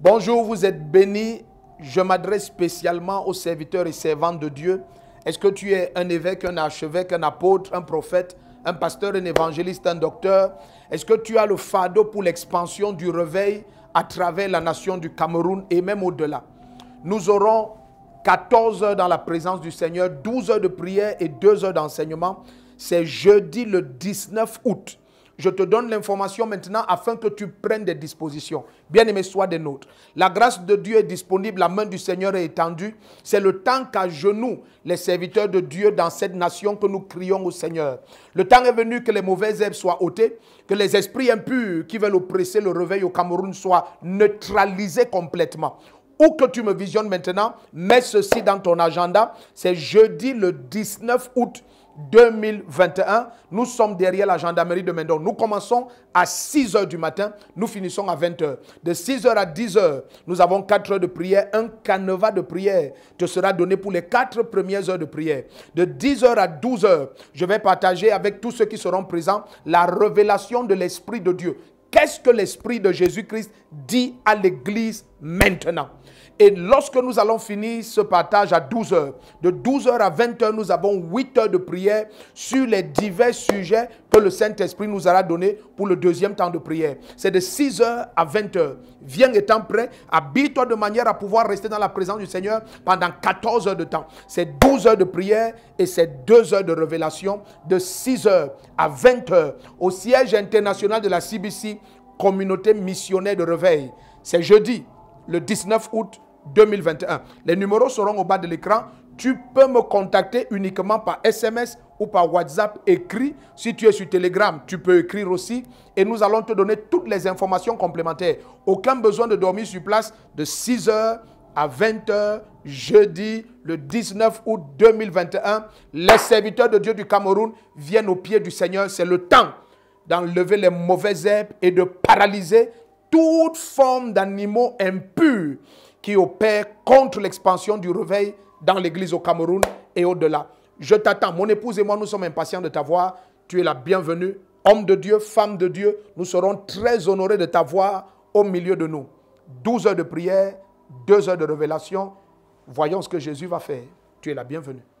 Bonjour, vous êtes bénis. Je m'adresse spécialement aux serviteurs et servantes de Dieu. Est-ce que tu es un évêque, un archevêque, un apôtre, un prophète, un pasteur, un évangéliste, un docteur Est-ce que tu as le fardeau pour l'expansion du réveil à travers la nation du Cameroun et même au-delà Nous aurons 14 heures dans la présence du Seigneur, 12 heures de prière et 2 heures d'enseignement. C'est jeudi le 19 août. Je te donne l'information maintenant afin que tu prennes des dispositions. Bien-aimé, sois des nôtres. La grâce de Dieu est disponible, la main du Seigneur est étendue. C'est le temps qu'à genoux, les serviteurs de Dieu dans cette nation que nous crions au Seigneur. Le temps est venu que les mauvaises herbes soient ôtées, que les esprits impurs qui veulent oppresser le réveil au Cameroun soient neutralisés complètement où que tu me visionnes maintenant, mets ceci dans ton agenda. C'est jeudi le 19 août 2021. Nous sommes derrière la gendarmerie de Mendon. Nous commençons à 6 h du matin, nous finissons à 20 h. De 6 h à 10 h, nous avons 4 heures de prière. Un canevas de prière te sera donné pour les 4 premières heures de prière. De 10 h à 12 h, je vais partager avec tous ceux qui seront présents la révélation de l'Esprit de Dieu. Qu'est-ce que l'Esprit de Jésus-Christ dit à l'Église maintenant. Et lorsque nous allons finir ce partage à 12h, de 12h à 20h, nous avons 8 heures de prière sur les divers sujets que le Saint-Esprit nous aura donnés pour le deuxième temps de prière. C'est de 6h à 20h. Viens étant prêt, habille-toi de manière à pouvoir rester dans la présence du Seigneur pendant 14 heures de temps. C'est 12 heures de prière et c'est 2 heures de révélation de 6h à 20h au siège international de la CBC, communauté missionnaire de réveil. C'est jeudi, le 19 août 2021. Les numéros seront au bas de l'écran. Tu peux me contacter uniquement par SMS ou par WhatsApp écrit. Si tu es sur Telegram, tu peux écrire aussi. Et nous allons te donner toutes les informations complémentaires. Aucun besoin de dormir sur place de 6h à 20h, jeudi, le 19 août 2021. Les serviteurs de Dieu du Cameroun viennent au pied du Seigneur. C'est le temps d'enlever les mauvaises herbes et de paralyser toute forme d'animaux impurs qui opèrent contre l'expansion du réveil dans l'Église au Cameroun et au-delà. Je t'attends. Mon épouse et moi, nous sommes impatients de t'avoir. Tu es la bienvenue. Homme de Dieu, femme de Dieu, nous serons très honorés de t'avoir au milieu de nous. 12 heures de prière, 2 heures de révélation. Voyons ce que Jésus va faire. Tu es la bienvenue.